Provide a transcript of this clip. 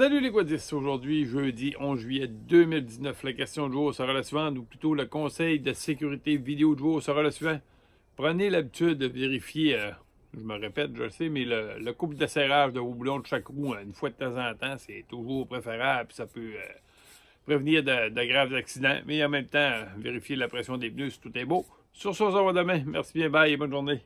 Salut les quadis, aujourd'hui jeudi 11 juillet 2019. La question du jour sera la suivante, ou plutôt le conseil de sécurité vidéo du jour sera le suivant. Prenez l'habitude de vérifier, euh, je me répète, je le sais, mais le, couple de serrage de boulons de chaque roue, hein, une fois de temps en temps, c'est toujours préférable, puis ça peut euh, prévenir de, graves accidents, mais en même temps, vérifier la pression des pneus si tout est beau. Sur ce, on se revoit demain. Merci bien, bye et bonne journée.